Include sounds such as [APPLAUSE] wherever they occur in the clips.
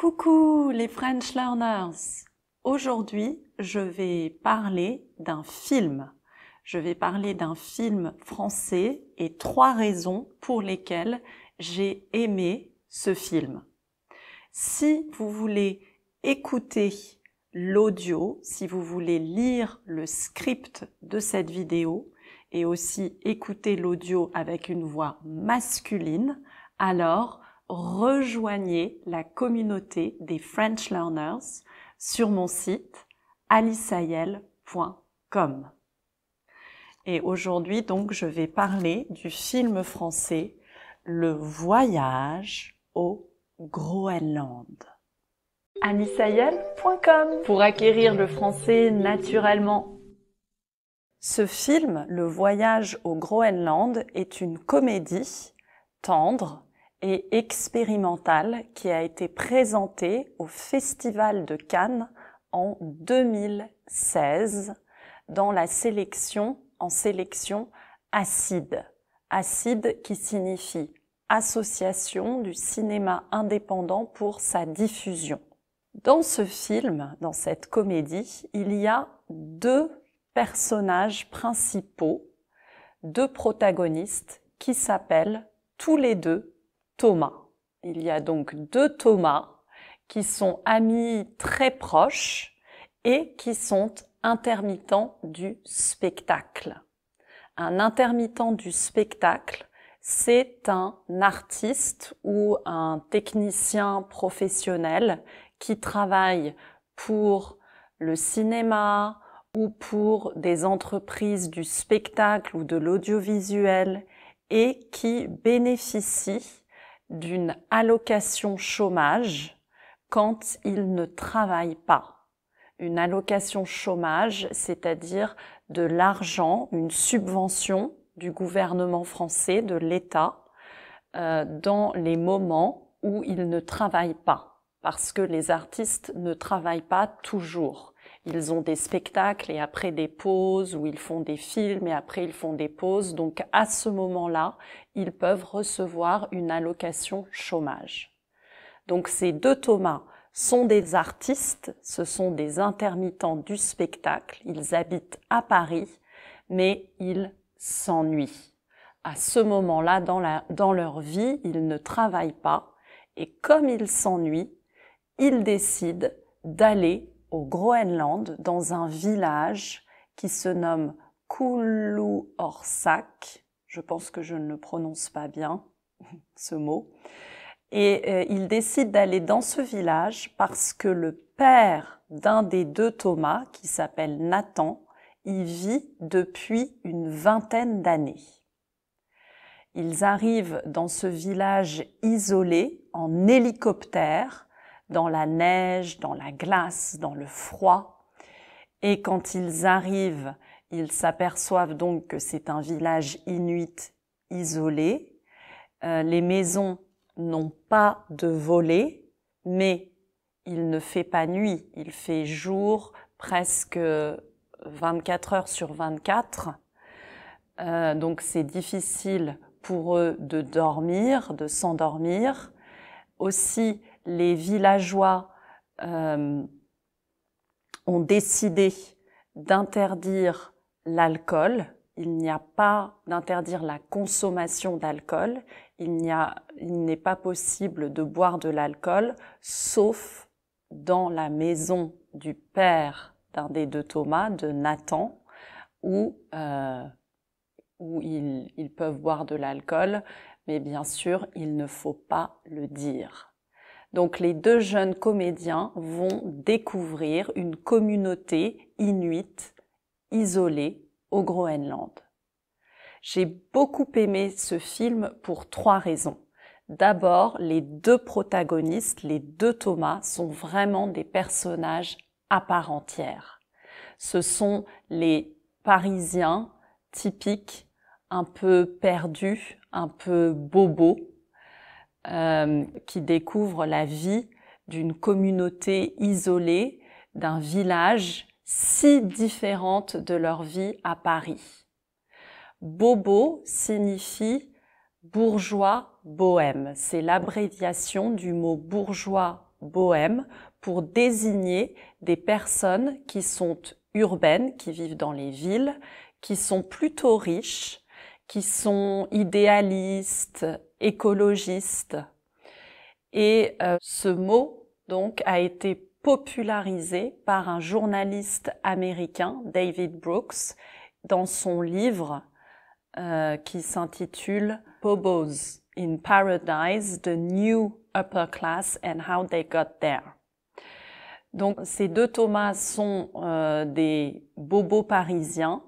Coucou les French Learners Aujourd'hui, je vais parler d'un film. Je vais parler d'un film français et trois raisons pour lesquelles j'ai aimé ce film. Si vous voulez écouter l'audio, si vous voulez lire le script de cette vidéo et aussi écouter l'audio avec une voix masculine, alors rejoignez la communauté des French Learners sur mon site alisayel.com. Et aujourd'hui, donc, je vais parler du film français Le voyage au Groenland. pour acquérir le français naturellement. Ce film, Le voyage au Groenland, est une comédie tendre, et expérimentale qui a été présenté au Festival de Cannes en 2016 dans la sélection en sélection acide. Acide qui signifie association du cinéma indépendant pour sa diffusion. Dans ce film, dans cette comédie, il y a deux personnages principaux, deux protagonistes qui s'appellent tous les deux Thomas. Il y a donc deux Thomas qui sont amis très proches et qui sont intermittents du spectacle. Un intermittent du spectacle, c'est un artiste ou un technicien professionnel qui travaille pour le cinéma ou pour des entreprises du spectacle ou de l'audiovisuel et qui bénéficie d'une allocation chômage quand il ne travaillent pas. Une allocation chômage, c'est-à-dire de l'argent, une subvention du gouvernement français, de l'État, euh, dans les moments où ils ne travaillent pas, parce que les artistes ne travaillent pas toujours ils ont des spectacles et après des pauses, ou ils font des films et après ils font des pauses. Donc à ce moment-là, ils peuvent recevoir une allocation chômage. Donc ces deux Thomas sont des artistes, ce sont des intermittents du spectacle, ils habitent à Paris, mais ils s'ennuient. À ce moment-là, dans, dans leur vie, ils ne travaillent pas, et comme ils s'ennuient, ils décident d'aller au Groenland, dans un village qui se nomme Kuluorsak. Je pense que je ne le prononce pas bien, [LAUGHS] ce mot. Et euh, ils décident d'aller dans ce village parce que le père d'un des deux Thomas, qui s'appelle Nathan, y vit depuis une vingtaine d'années. Ils arrivent dans ce village isolé en hélicoptère dans la neige, dans la glace, dans le froid. Et quand ils arrivent, ils s'aperçoivent donc que c'est un village inuit isolé. Euh, les maisons n'ont pas de volets, mais il ne fait pas nuit, il fait jour presque 24 euh, heures sur 24. Euh, donc c'est difficile pour eux de dormir, de s'endormir. Aussi, les villageois euh, ont décidé d'interdire l'alcool, il n'y a pas d'interdire la consommation d'alcool, il n'est pas possible de boire de l'alcool sauf dans la maison du père d'un des deux Thomas, de Nathan, où, euh, ils peuvent boire de l'alcool, mais bien sûr, il ne faut pas le dire. Donc les deux jeunes comédiens vont découvrir une communauté inuite isolée au Groenland. J'ai beaucoup aimé ce film pour trois raisons. D'abord, les deux protagonistes, les deux Thomas, sont vraiment des personnages à part entière. Ce sont les Parisiens typiques, un peu perdus, un peu bobos, euh, qui découvre la vie d'une communauté isolée, d'un village si différente de leur vie à Paris. Bobo signifie bourgeois bohème. C'est l'abréviation du mot bourgeois bohème pour désigner des personnes qui sont urbaines, qui vivent dans les villes, qui sont plutôt riches, qui sont idéalistes, écologistes. Et euh, ce mot, donc, a été popularisé par un journaliste américain, David Brooks, dans son livre euh, qui s'intitule Bobos in Paradise, The New Upper Class and How They Got There. Donc ces deux Thomas sont euh, des bobos parisiens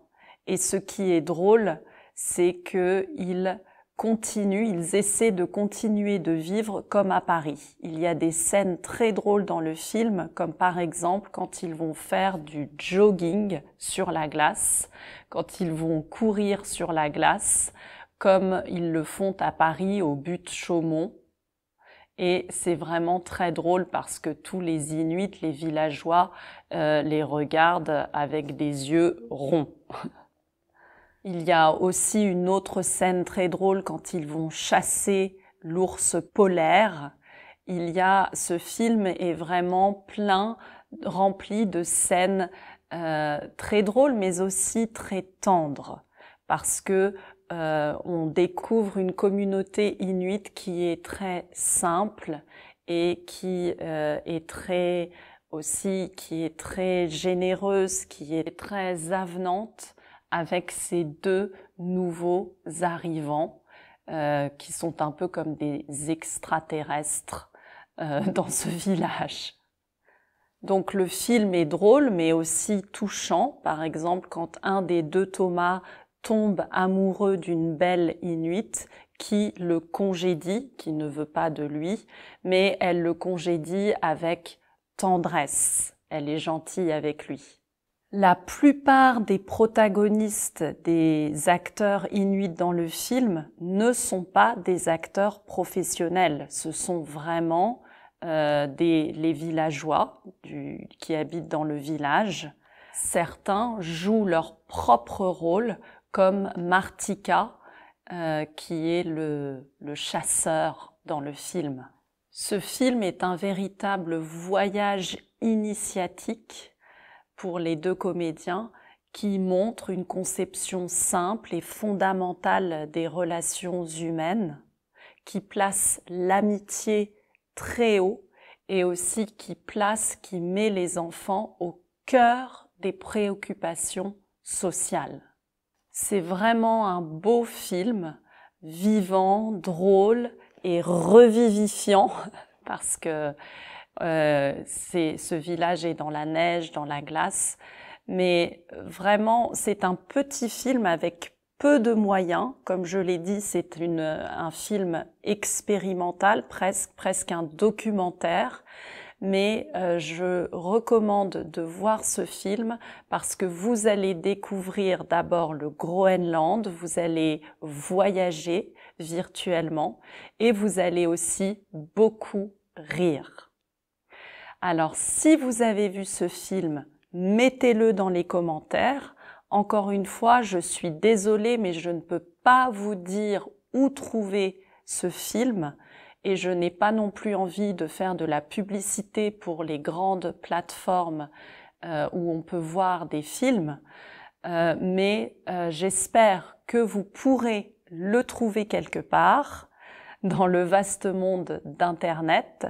et ce qui est drôle, c'est qu'ils continuent, ils essaient de continuer de vivre comme à Paris. Il y a des scènes très drôles dans le film, comme par exemple quand ils vont faire du jogging sur la glace, quand ils vont courir sur la glace, comme ils le font à Paris au but Chaumont. Et c'est vraiment très drôle parce que tous les Inuits, les villageois, euh, les regardent avec des yeux ronds. [LAUGHS] Il y a aussi une autre scène très drôle quand ils vont chasser l'ours polaire. Il y a ce film est vraiment plein, rempli de scènes euh, très drôles, mais aussi très tendres, parce que euh, on découvre une communauté inuite qui est très simple et qui euh, est très aussi qui est très généreuse, qui est très avenante avec ces deux nouveaux arrivants euh, qui sont un peu comme des extraterrestres euh, [LAUGHS] dans ce village. Donc le film est drôle mais aussi touchant. Par exemple, quand un des deux Thomas tombe amoureux d'une belle Inuite qui le congédie, qui ne veut pas de lui, mais elle le congédie avec tendresse. Elle est gentille avec lui. La plupart des protagonistes, des acteurs inuits dans le film ne sont pas des acteurs professionnels. Ce sont vraiment euh, des, les villageois qui habitent dans le village. Certains jouent leur propre rôle comme Martika, euh, qui est le chasseur dans le film. Ce film est un véritable voyage initiatique pour les deux comédiens qui montrent une conception simple et fondamentale des relations humaines, qui place l'amitié très haut et aussi qui place, qui met les enfants au cœur des préoccupations sociales. C'est vraiment un beau film, vivant, drôle et revivifiant, [LAUGHS] parce que euh, ce village est dans la neige, dans la glace. Mais vraiment, c'est un petit film avec peu de moyens. Comme je l'ai dit, c'est un film expérimental, presque, presque un documentaire. Mais euh, je recommande de voir ce film parce que vous allez découvrir d'abord le Groenland, vous allez voyager virtuellement et vous allez aussi beaucoup rire. Alors si vous avez vu ce film, mettez-le dans les commentaires. Encore une fois, je suis désolée, mais je ne peux pas vous dire où trouver ce film et je n'ai pas non plus envie de faire de la publicité pour les grandes plateformes euh, où on peut voir des films, euh, mais euh, j'espère que vous pourrez le trouver quelque part dans le vaste monde d'Internet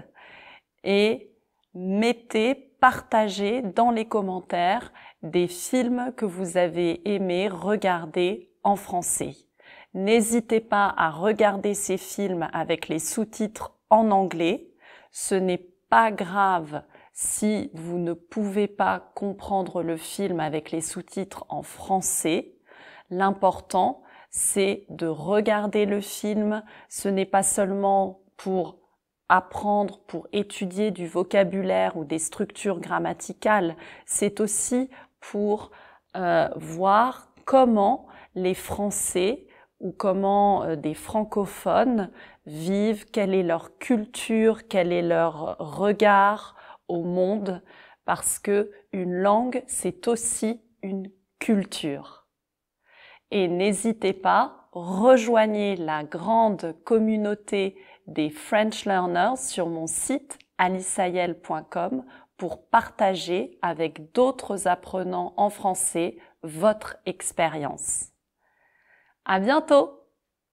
et mettez, partagez dans les commentaires des films que vous avez aimé regarder en français. N'hésitez pas à regarder ces films avec les sous-titres en anglais. Ce n'est pas grave si vous ne pouvez pas comprendre le film avec les sous-titres en français. L'important, c'est de regarder le film. Ce n'est pas seulement pour apprendre, pour étudier du vocabulaire ou des structures grammaticales, c'est aussi pour euh, voir comment les Français ou comment euh, des francophones vivent, quelle est leur culture, quel est leur regard au monde, parce que une langue, c'est aussi une culture. Et n'hésitez pas, rejoignez la grande communauté des French Learners sur mon site alisayel.com pour partager avec d'autres apprenants en français votre expérience. À bientôt!